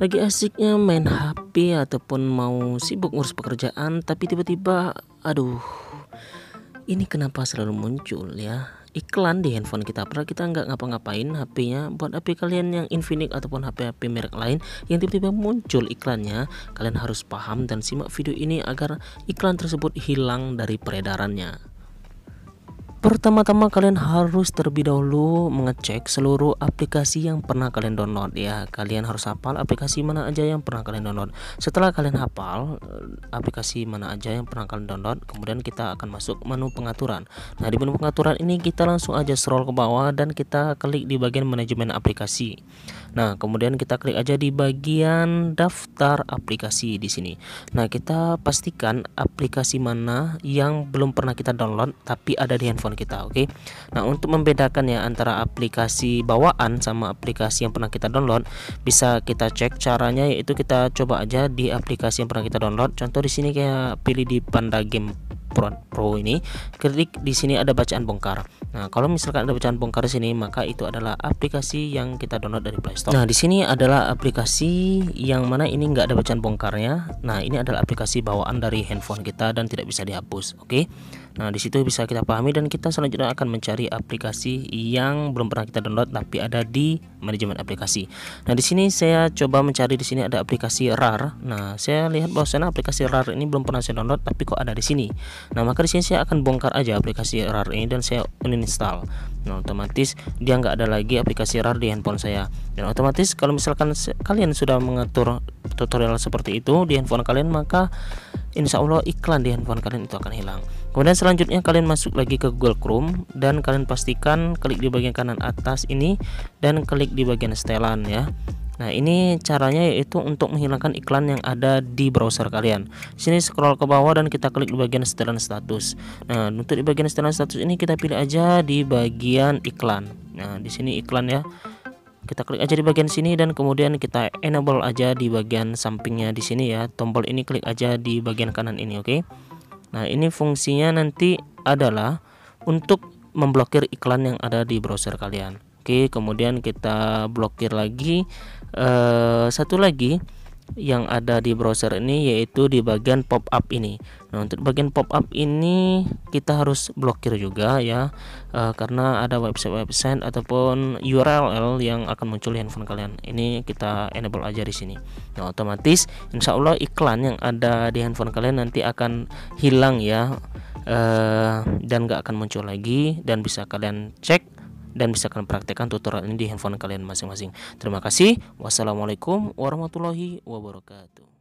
lagi asiknya main HP ataupun mau sibuk ngurus pekerjaan tapi tiba-tiba aduh ini kenapa selalu muncul ya iklan di handphone kita padahal kita nggak ngapa-ngapain HP-nya buat HP kalian yang Infinix ataupun HP-HP merek lain yang tiba-tiba muncul iklannya kalian harus paham dan simak video ini agar iklan tersebut hilang dari peredarannya Pertama-tama kalian harus terlebih dahulu mengecek seluruh aplikasi yang pernah kalian download ya. Kalian harus hafal aplikasi mana aja yang pernah kalian download. Setelah kalian hafal eh, aplikasi mana aja yang pernah kalian download, kemudian kita akan masuk menu pengaturan. Nah, di menu pengaturan ini kita langsung aja scroll ke bawah dan kita klik di bagian manajemen aplikasi. Nah, kemudian kita klik aja di bagian daftar aplikasi di sini. Nah, kita pastikan aplikasi mana yang belum pernah kita download tapi ada di handphone kita, oke. Okay? Nah, untuk membedakan ya antara aplikasi bawaan sama aplikasi yang pernah kita download, bisa kita cek caranya yaitu kita coba aja di aplikasi yang pernah kita download. Contoh di sini kayak pilih di Panda Game Pro, Pro ini klik di sini ada bacaan bongkar nah kalau misalkan ada bacaan bongkar di sini maka itu adalah aplikasi yang kita download dari playstore nah di sini adalah aplikasi yang mana ini nggak ada bacaan bongkarnya nah ini adalah aplikasi bawaan dari handphone kita dan tidak bisa dihapus oke okay? Nah, di situ bisa kita pahami dan kita selanjutnya akan mencari aplikasi yang belum pernah kita download tapi ada di manajemen aplikasi. Nah, di sini saya coba mencari di sini ada aplikasi RAR. Nah, saya lihat bahwa bahwasanya aplikasi RAR ini belum pernah saya download tapi kok ada di sini. Nah, maka di sini saya akan bongkar aja aplikasi RAR ini dan saya uninstall. Nah, otomatis dia nggak ada lagi aplikasi RAR di handphone saya. Dan otomatis kalau misalkan kalian sudah mengatur tutorial seperti itu di handphone kalian, maka insya Allah iklan di handphone kalian itu akan hilang. Kemudian selanjutnya kalian masuk lagi ke Google Chrome dan kalian pastikan klik di bagian kanan atas ini dan klik di bagian setelan ya. Nah, ini caranya yaitu untuk menghilangkan iklan yang ada di browser kalian. Sini scroll ke bawah dan kita klik di bagian setelan status. Nah, untuk di bagian setelan status ini kita pilih aja di bagian iklan. Nah, di sini iklan ya. Kita klik aja di bagian sini dan kemudian kita enable aja di bagian sampingnya di sini ya. Tombol ini klik aja di bagian kanan ini, oke. Okay? Nah, ini fungsinya nanti adalah untuk memblokir iklan yang ada di browser kalian. Oke, kemudian kita blokir lagi eh, satu lagi yang ada di browser ini yaitu di bagian pop up ini. Nah, untuk bagian pop up ini kita harus blokir juga ya eh, karena ada website-website ataupun URL yang akan muncul di handphone kalian. Ini kita enable aja di sini. Nah, otomatis insya Allah iklan yang ada di handphone kalian nanti akan hilang ya. Eh, dan gak akan muncul lagi dan bisa kalian cek dan bisa kalian praktekkan tutorial ini di handphone kalian masing-masing. Terima kasih. Wassalamualaikum warahmatullahi wabarakatuh.